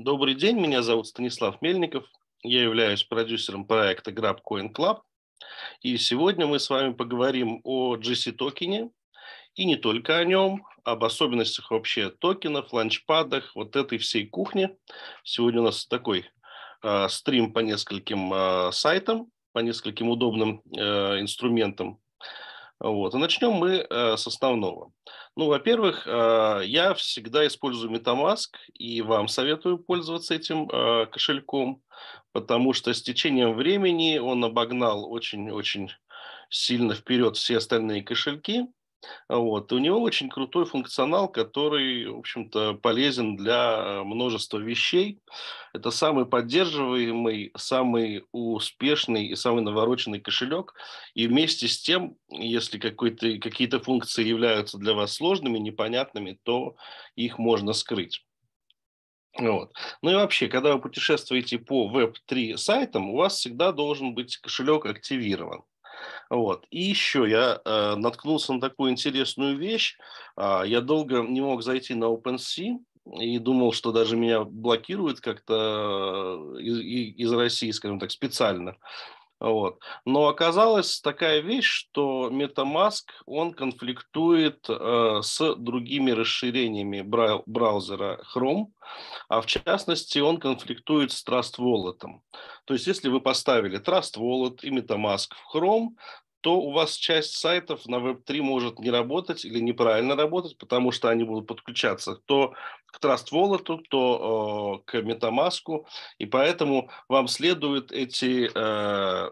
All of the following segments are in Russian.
Добрый день, меня зовут Станислав Мельников. Я являюсь продюсером проекта Grab Coin Club. И сегодня мы с вами поговорим о GC токене и не только о нем, об особенностях вообще токенов, ланчпадах, вот этой всей кухни. Сегодня у нас такой э, стрим по нескольким э, сайтам, по нескольким удобным э, инструментам вот. И начнем мы э, с основного. Ну, во-первых, э, я всегда использую MetaMask, и вам советую пользоваться этим э, кошельком, потому что с течением времени он обогнал очень-очень сильно вперед все остальные кошельки. Вот. У него очень крутой функционал, который, в общем-то, полезен для э, множества вещей. Это самый поддерживаемый, самый успешный и самый навороченный кошелек. И вместе с тем, если какие-то функции являются для вас сложными, непонятными, то их можно скрыть. Вот. Ну и вообще, когда вы путешествуете по Web3 сайтам, у вас всегда должен быть кошелек активирован. Вот. И еще я э, наткнулся на такую интересную вещь. Э, я долго не мог зайти на OpenSea, и думал, что даже меня блокируют как-то э, из, из России, скажем так, специально. Вот. Но оказалась такая вещь, что MetaMask, он конфликтует э, с другими расширениями брау- браузера Chrome, а в частности он конфликтует с Trust Wallet. То есть если вы поставили Trust Wallet и MetaMask в Chrome, то у вас часть сайтов на Web3 может не работать или неправильно работать, потому что они будут подключаться то к Trust Wallet, то э, к MetaMask, и поэтому вам следует эти э,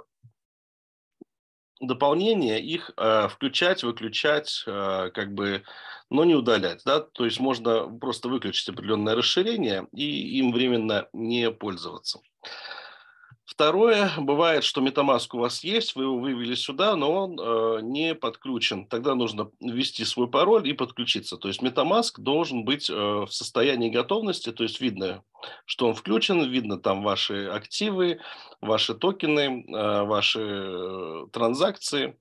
дополнения, их э, включать, выключать, э, как бы, но не удалять. Да? То есть можно просто выключить определенное расширение и им временно не пользоваться. Второе, бывает, что метамаск у вас есть, вы его вывели сюда, но он э, не подключен. Тогда нужно ввести свой пароль и подключиться. То есть метамаск должен быть э, в состоянии готовности, то есть видно, что он включен, видно там ваши активы, ваши токены, э, ваши э, транзакции.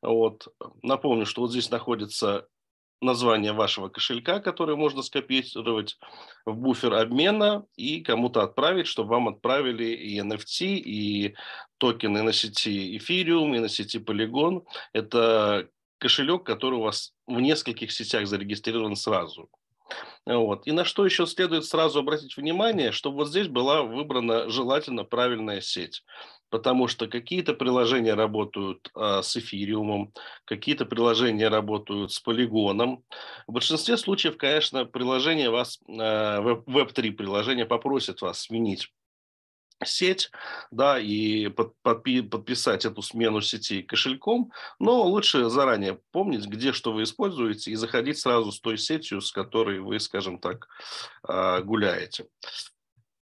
Вот. Напомню, что вот здесь находится название вашего кошелька, который можно скопировать в буфер обмена и кому-то отправить, чтобы вам отправили и NFT, и токены на сети Ethereum, и на сети Polygon. Это кошелек, который у вас в нескольких сетях зарегистрирован сразу. Вот. И на что еще следует сразу обратить внимание, чтобы вот здесь была выбрана желательно правильная сеть потому что какие-то приложения работают а, с эфириумом, какие-то приложения работают с полигоном. В большинстве случаев, конечно, приложение вас, а, Web3 приложение попросит вас сменить сеть, да, и под, подпи, подписать эту смену сети кошельком, но лучше заранее помнить, где что вы используете, и заходить сразу с той сетью, с которой вы, скажем так, а, гуляете.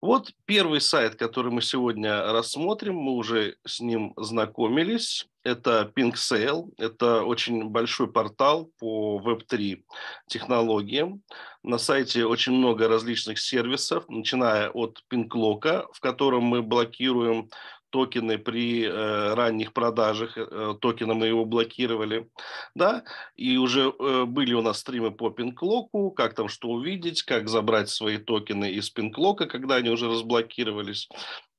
Вот первый сайт, который мы сегодня рассмотрим, мы уже с ним знакомились. Это PinkSale, это очень большой портал по Web3 технологиям. На сайте очень много различных сервисов, начиная от PinkLock, в котором мы блокируем токены при э, ранних продажах, э, э токена мы его блокировали, да, и уже э, были у нас стримы по пинклоку, как там что увидеть, как забрать свои токены из пинклока, когда они уже разблокировались,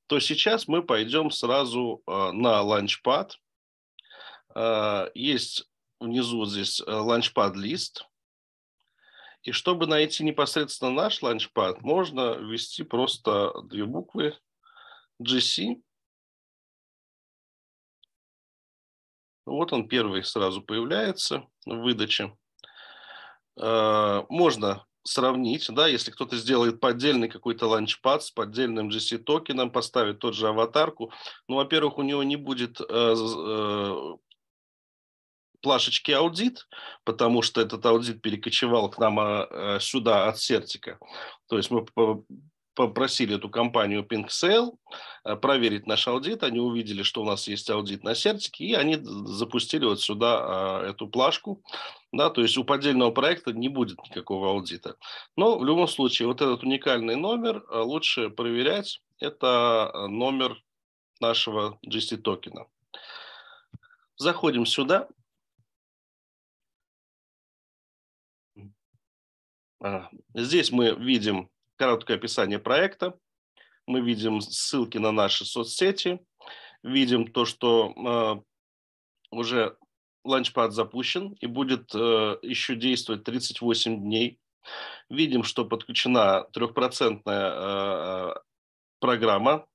то сейчас мы пойдем сразу э, на ланчпад. Э, есть внизу здесь здесь ланчпад лист, и чтобы найти непосредственно наш ланчпад, можно ввести просто две буквы GC Вот он первый сразу появляется в выдаче. Э, можно сравнить, да, если кто-то сделает поддельный какой-то ланчпад с поддельным GC токеном, поставит тот же аватарку, ну, во-первых, у него не будет э, э, плашечки аудит, потому что этот аудит перекочевал к нам а, сюда от Сертика. То есть мы попросили эту компанию Pink PinkSale э, проверить наш аудит. Они увидели, что у нас есть аудит на сертике, и они запустили вот сюда а, эту плашку. Да, то есть у поддельного проекта не будет никакого аудита. Но в любом случае вот этот уникальный номер э, лучше проверять. Это э, номер нашего GC токена. Заходим сюда. А, здесь мы видим короткое описание проекта, мы видим ссылки на наши соцсети, видим то, что э, уже ланчпад запущен и будет э, еще действовать 38 дней. Видим, что подключена трехпроцентная э, программа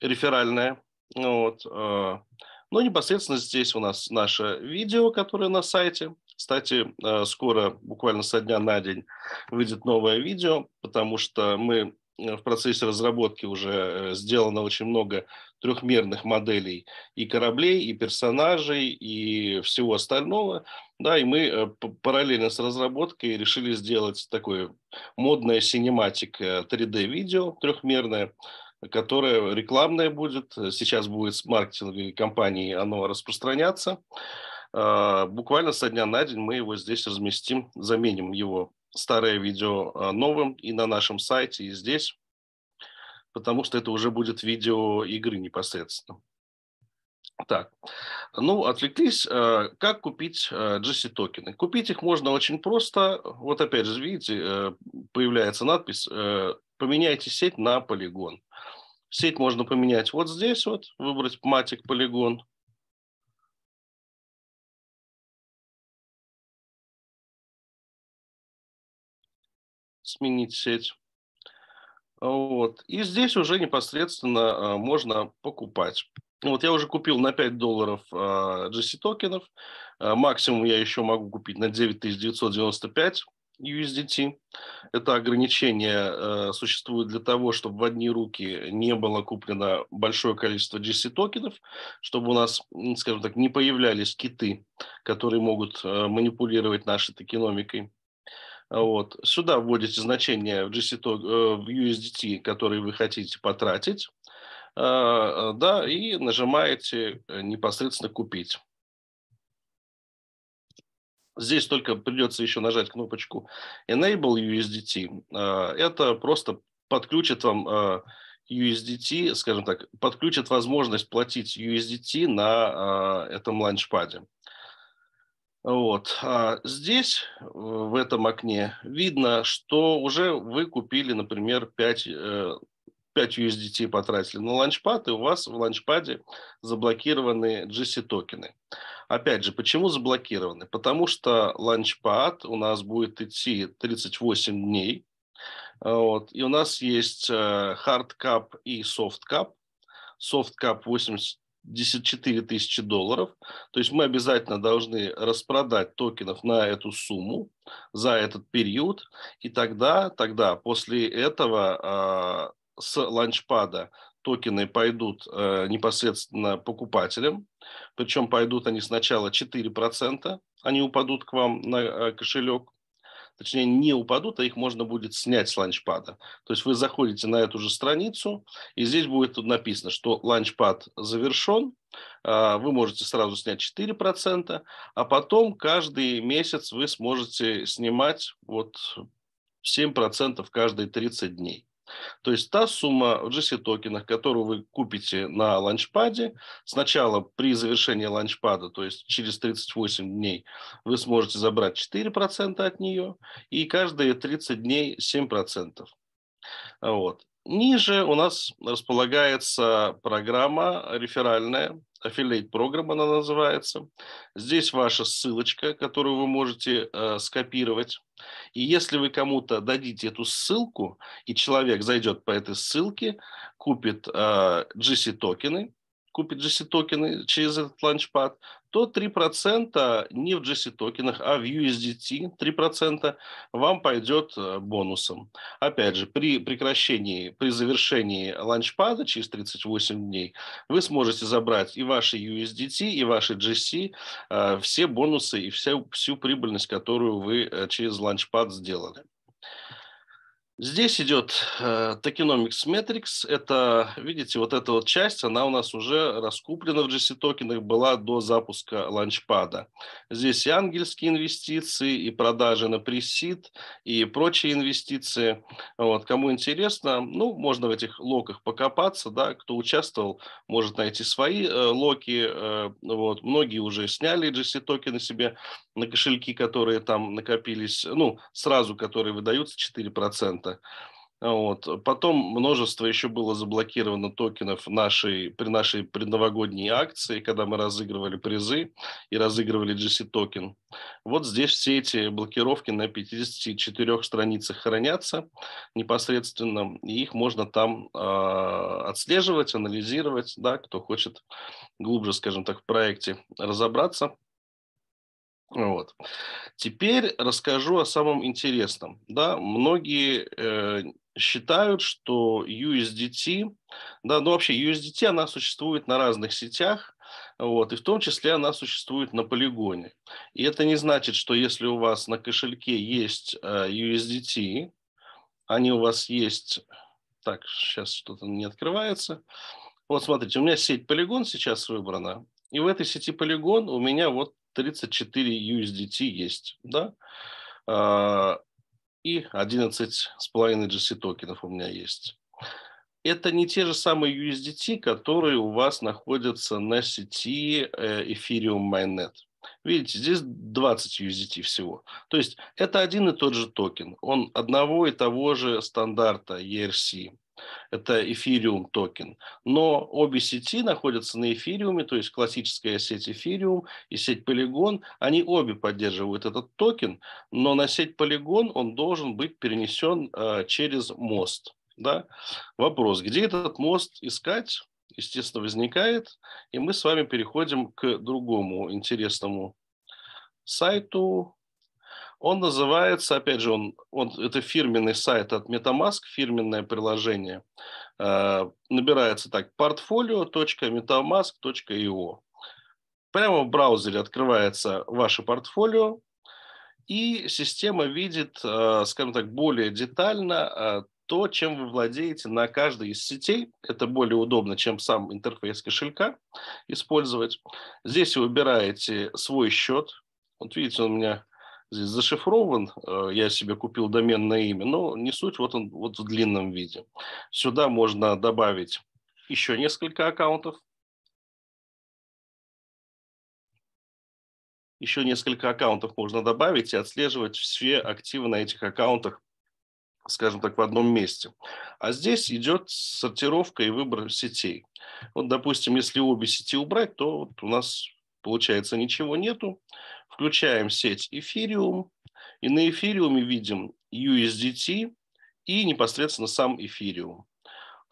реферальная. Вот. Э, а, но ну, непосредственно здесь у нас наше видео, которое на сайте – кстати, э, скоро, буквально со дня на день, выйдет новое видео, потому что мы э, в процессе разработки уже э, сделано очень много трехмерных моделей и кораблей, и персонажей, и всего остального. Да, и мы параллельно с разработкой решили сделать такое модное синематик 3D-видео трехмерное, которое рекламное будет. Сейчас будет с маркетинговой компанией оно распространяться. А, буквально со дня на день мы его здесь разместим, заменим его старое видео а, новым и на нашем сайте, и здесь, потому что это уже будет видео игры непосредственно. Так, ну, отвлеклись. А, как купить GC токены? Купить их можно очень просто. Вот опять же, видите, э, появляется надпись э, «Поменяйте сеть на полигон». Сеть можно поменять вот здесь вот, выбрать матик полигон, сменить сеть. Вот. И здесь уже непосредственно э, можно покупать. Вот я уже купил на 5 долларов э, GC токенов. Э, максимум я еще могу купить на 9995 USDT. Это ограничение существует для того, чтобы в одни руки не было куплено большое количество GC токенов, чтобы у нас, скажем так, не появлялись киты, которые могут манипулировать нашей токеномикой. Вот. Сюда вводите значение в, GC, э, в USDT, который вы хотите потратить, а, да, и нажимаете э, непосредственно «Купить». Здесь только придется еще нажать кнопочку Enable USDT. А, это просто подключит вам а, USDT, скажем так, подключит возможность платить USDT на этом ланчпаде. Вот. А здесь, в этом окне, видно, что уже вы купили, например, 5, 5 USDT потратили на ланчпад, и у вас в ланчпаде заблокированы GC токены. Опять же, почему заблокированы? Потому что ланчпад у нас будет идти 38 дней, вот, и у нас есть э, hard cap и soft cap. Soft cap 80 54 тысячи долларов. То есть мы обязательно должны распродать токенов на эту сумму за этот период. И тогда, тогда после этого э, с ланчпада токены пойдут э, непосредственно покупателям. Причем пойдут они сначала 4%, они упадут к вам на э, кошелек точнее не упадут, а их можно будет снять с ланчпада. То есть вы заходите на эту же страницу, и здесь будет тут написано, что ланчпад завершен, а, вы можете сразу снять 4%, а потом каждый месяц вы сможете снимать вот 7% каждые 30 дней. То есть та сумма в GC токенах, которую вы купите на ланчпаде, сначала при завершении ланчпада, то есть через 38 дней, вы сможете забрать 4% от нее и каждые 30 дней 7%. Вот. Ниже у нас располагается программа реферальная, affiliate программа она называется. Здесь ваша ссылочка, которую вы можете э, скопировать. И если вы кому-то дадите эту ссылку, и человек зайдет по этой ссылке, купит э, GC токены, купит GC токены через этот ланчпад, то 3% не в GC токенах, а в USDT 3% вам пойдет э, бонусом. Опять же, при прекращении, при завершении ланчпада через 38 дней вы сможете забрать и ваши USDT, и ваши GC, э, все бонусы и вся, всю прибыльность, которую вы э, через ланчпад сделали. Здесь идет э, Tokenomics Metrics. Это, видите, вот эта вот часть, она у нас уже раскуплена в GC токенах, была до запуска ланчпада. Здесь и ангельские инвестиции, и продажи на пресид, и прочие инвестиции. Вот, кому интересно, ну, можно в этих локах покопаться, да, кто участвовал, может найти свои э, локи. Э, вот, многие уже сняли GC токены себе на кошельки, которые там накопились, ну, сразу, которые выдаются 4%. Вот. Потом множество еще было заблокировано токенов нашей, при нашей предновогодней акции, когда мы разыгрывали призы и разыгрывали GC токен. Вот здесь все эти блокировки на 54 страницах хранятся непосредственно, и их можно там э, отслеживать, анализировать, да, кто хочет глубже, скажем так, в проекте разобраться вот. Теперь расскажу о самом интересном. Да, многие э, считают, что USDT, да, ну вообще USDT, она существует на разных сетях, вот, и в том числе она существует на полигоне. И это не значит, что если у вас на кошельке есть э, USDT, они у вас есть... Так, сейчас что-то не открывается. Вот смотрите, у меня сеть полигон сейчас выбрана, и в этой сети полигон у меня вот 34 USDT есть, да, а, и 11 11,5 GC токенов у меня есть. Это не те же самые USDT, которые у вас находятся на сети э, Ethereum Mainnet. Видите, здесь 20 USDT всего. То есть это один и тот же токен. Он одного и того же стандарта ERC это эфириум токен. Но обе сети находятся на эфириуме, то есть классическая сеть эфириум и сеть полигон, они обе поддерживают этот токен, но на сеть полигон он должен быть перенесен э, через мост. Да? Вопрос, где этот мост искать? естественно, возникает. И мы с вами переходим к другому интересному сайту, он называется, опять же, он, он, это фирменный сайт от MetaMask, фирменное приложение. Э, набирается так, portfolio.metamask.io. Прямо в браузере открывается ваше портфолио, и система видит, э, скажем так, более детально э, то, чем вы владеете на каждой из сетей. Это более удобно, чем сам интерфейс кошелька использовать. Здесь вы выбираете свой счет. Вот видите, он у меня здесь зашифрован, э, я себе купил доменное имя, но не суть, вот он вот в длинном виде. Сюда можно добавить еще несколько аккаунтов, еще несколько аккаунтов можно добавить и отслеживать все активы на этих аккаунтах, скажем так, в одном месте. А здесь идет сортировка и выбор сетей. Вот, допустим, если обе сети убрать, то вот у нас Получается, ничего нету. Включаем сеть эфириум, и на эфириуме видим USDT и непосредственно сам эфириум.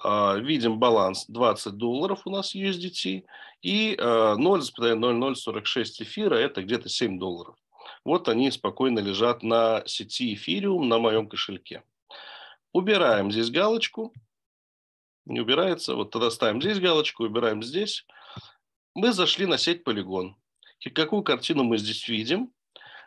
А, видим баланс 20 долларов у нас USDT и 0,0046 а, эфира – это где-то 7 долларов. Вот они спокойно лежат на сети эфириум на моем кошельке. Убираем здесь галочку. Не убирается. Вот тогда ставим здесь галочку, убираем здесь – мы зашли на сеть полигон И какую картину мы здесь видим?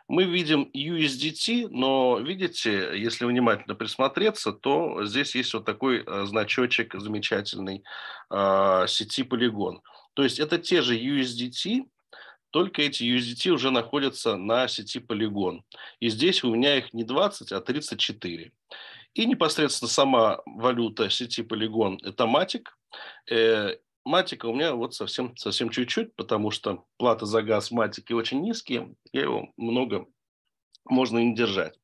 Мы видим USDT, но видите, если внимательно присмотреться, то здесь есть вот такой э, значочек замечательный э, сети полигон То есть это те же USDT, только эти USDT уже находятся на сети полигон И здесь у меня их не 20, а 34. И непосредственно сама валюта сети полигон это Matic. Матика у меня вот совсем, совсем чуть-чуть, потому что плата за газ Матики очень низкие, я его много можно и не держать.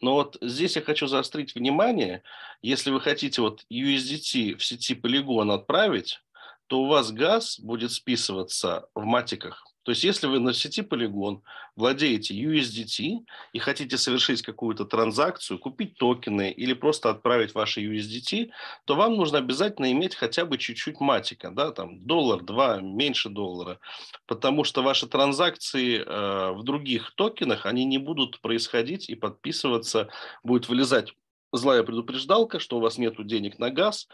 Но вот здесь я хочу заострить внимание, если вы хотите вот USDT в сети полигон отправить, то у вас газ будет списываться в матиках. То есть если вы на сети полигон владеете USDT и хотите совершить какую-то транзакцию, купить токены или просто отправить ваши USDT, то вам нужно обязательно иметь хотя бы чуть-чуть матика, да, там доллар, два, меньше доллара, потому что ваши транзакции э, в других токенах, они не будут происходить и подписываться, будет вылезать злая предупреждалка, что у вас нет денег на газ,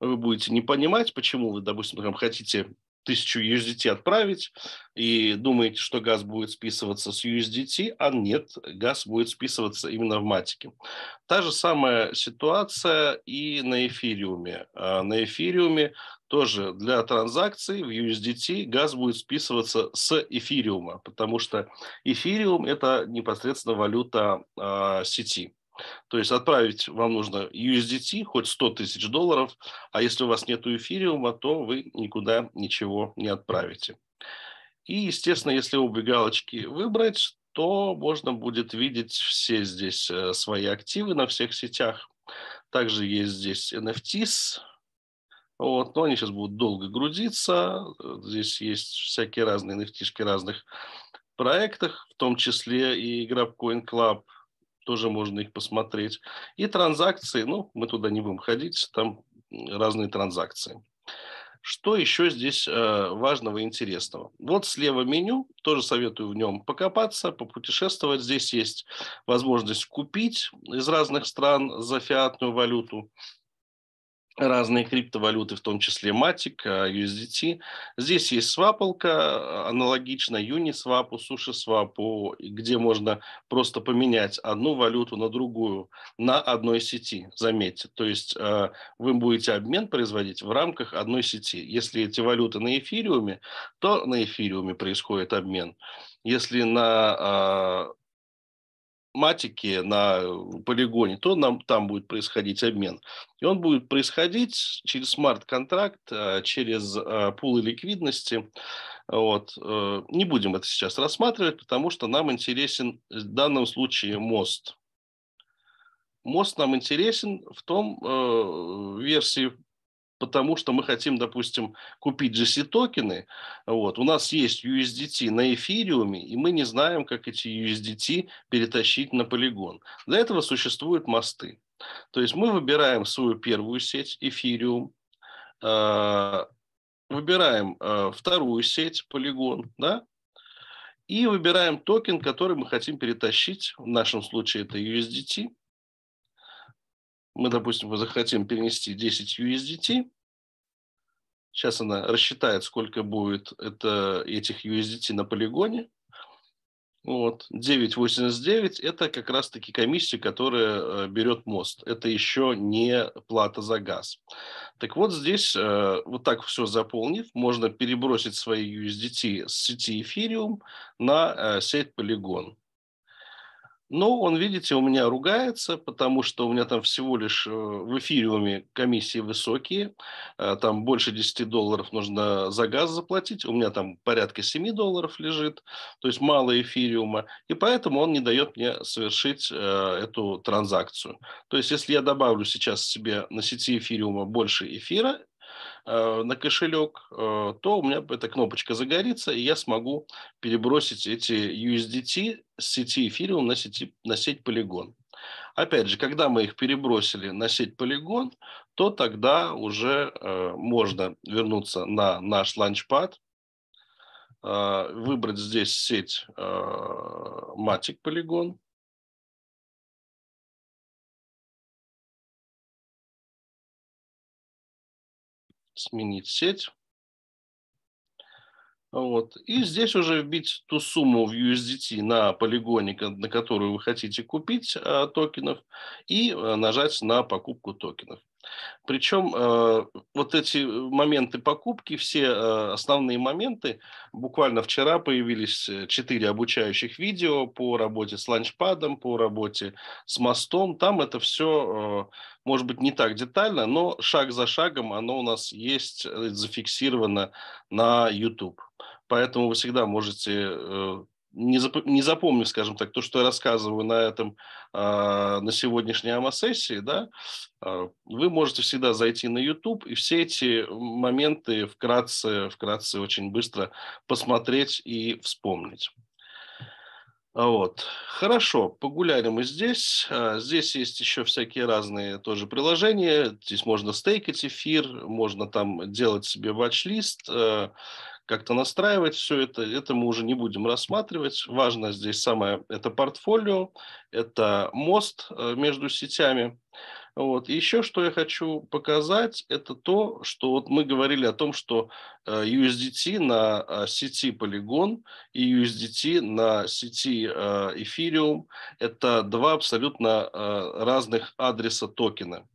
вы будете не понимать, почему вы, допустим, там, хотите тысячу USDT отправить и думаете, что газ будет списываться с USDT, а нет, газ будет списываться именно в матике. Та же самая ситуация и на эфириуме. А на эфириуме тоже для транзакций в USDT газ будет списываться с эфириума, потому что эфириум – это непосредственно валюта э, сети. То есть отправить вам нужно USDT, хоть 100 тысяч долларов, а если у вас нет эфириума, то вы никуда ничего не отправите. И, естественно, если обе галочки выбрать, то можно будет видеть все здесь э, свои активы на всех сетях. Также есть здесь NFTs, вот, но они сейчас будут долго грузиться. Здесь есть всякие разные nft разных проектах, в том числе и GrabCoin Club – тоже можно их посмотреть. И транзакции, ну, мы туда не будем ходить, там разные транзакции. Что еще здесь э, важного и интересного? Вот слева меню, тоже советую в нем покопаться, попутешествовать. Здесь есть возможность купить из разных стран за фиатную валюту разные криптовалюты, в том числе Matic, э, USDT. Здесь есть свапалка, э, аналогично Uniswap, SushiSwap, где можно просто поменять одну валюту на другую на одной сети, заметьте. То есть э, вы будете обмен производить в рамках одной сети. Если эти валюты на эфириуме, то на эфириуме происходит обмен. Если на математики на э, полигоне, то нам там будет происходить обмен. И он будет происходить через смарт-контракт, э, через э, пулы ликвидности. Вот. Не будем это сейчас рассматривать, потому что нам интересен в данном случае мост. Мост нам интересен в том э, версии потому что мы хотим, допустим, купить GC-токены. Вот. У нас есть USDT на эфириуме, и мы не знаем, как эти USDT перетащить на полигон. Для этого существуют мосты. То есть мы выбираем свою первую сеть, эфириум, а, выбираем а, вторую сеть, полигон, да, и выбираем токен, который мы хотим перетащить, в нашем случае это USDT, мы, допустим, захотим перенести 10 USDT, сейчас она рассчитает, сколько будет это, этих USDT на полигоне, вот. 9,89 – это как раз-таки комиссия, которая э, берет мост. Это еще не плата за газ. Так вот здесь э, вот так все заполнив, можно перебросить свои USDT с сети Ethereum на э, сеть Polygon. Но он, видите, у меня ругается, потому что у меня там всего лишь э, в эфириуме комиссии высокие. Э, там больше 10 долларов нужно за газ заплатить. У меня там порядка 7 долларов лежит, то есть мало эфириума. И поэтому он не дает мне совершить э, эту транзакцию. То есть если я добавлю сейчас себе на сети эфириума больше эфира, Э, на кошелек, э, то у меня эта кнопочка загорится, и я смогу перебросить эти USDT с сети Ethereum на, сети, на сеть Polygon. Опять же, когда мы их перебросили на сеть полигон то тогда уже э, можно вернуться на наш ланчпад, выбрать здесь сеть э, Matic Polygon, сменить сеть. Вот. И здесь уже вбить ту сумму в USDT на полигоне, на которую вы хотите купить а, токенов, и а, нажать на покупку токенов. Причем э, вот эти э, моменты покупки, все э, основные моменты, буквально вчера появились четыре обучающих видео по работе с ланчпадом, по работе с мостом. Там это все, может быть, не так детально, но шаг за шагом оно у нас есть, зафиксировано на YouTube. Поэтому вы всегда можете не, зап не запомню, скажем так, то, что я рассказываю на этом, э, на сегодняшней АМА-сессии, да, э, вы можете всегда зайти на YouTube и все эти моменты вкратце, вкратце очень быстро посмотреть и вспомнить. А вот. Хорошо, погуляли мы здесь. Здесь есть еще всякие разные тоже приложения. Здесь можно стейкать эфир, можно там делать себе ватч-лист, как-то настраивать все это, это мы уже не будем рассматривать. Важно здесь самое, это портфолио, это мост э, между сетями. Вот. еще что я хочу показать, это то, что вот мы говорили о том, что э, USDT на э, сети Polygon и USDT на сети Ethereum – это два абсолютно разных адреса токена.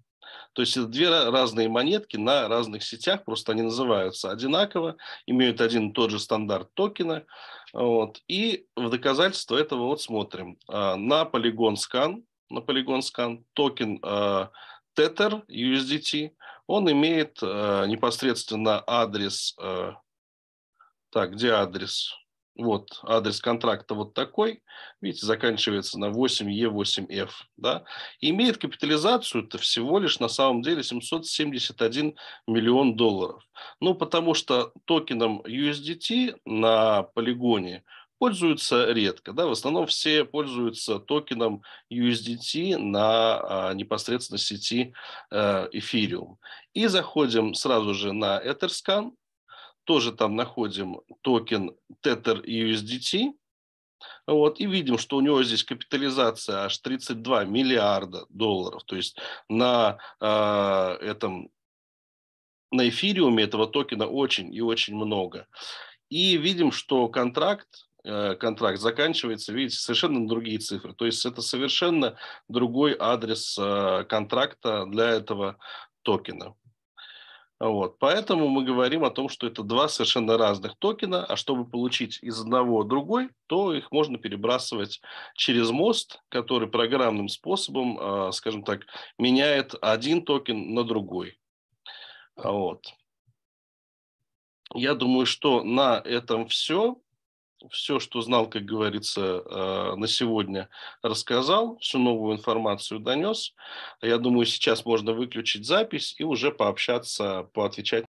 То есть это две разные монетки на разных сетях, просто они называются одинаково, имеют один и тот же стандарт токена. Вот. И в доказательство этого вот смотрим. А, на полигон скан, на полигон скан токен а, Tether USDT, он имеет а, непосредственно адрес, так, где адрес? вот адрес контракта вот такой, видите, заканчивается на 8E8F, да, имеет капитализацию это всего лишь на самом деле 771 миллион долларов. Ну, потому что токеном USDT на полигоне пользуются редко, да, в основном все пользуются токеном USDT на а, непосредственно сети э, Ethereum. И заходим сразу же на Etherscan, тоже там находим токен Tether USDT, вот, и видим, что у него здесь капитализация аж 32 миллиарда долларов. То есть на э, этом на эфириуме этого токена очень и очень много. И видим, что контракт э, контракт заканчивается, видите, совершенно другие цифры. То есть это совершенно другой адрес э, контракта для этого токена. Вот. Поэтому мы говорим о том, что это два совершенно разных токена, а чтобы получить из одного другой, то их можно перебрасывать через мост, который программным способом, а, скажем так, меняет один токен на другой. Вот. Я думаю, что на этом все все, что знал, как говорится, э, на сегодня рассказал, всю новую информацию донес. Я думаю, сейчас можно выключить запись и уже пообщаться, поотвечать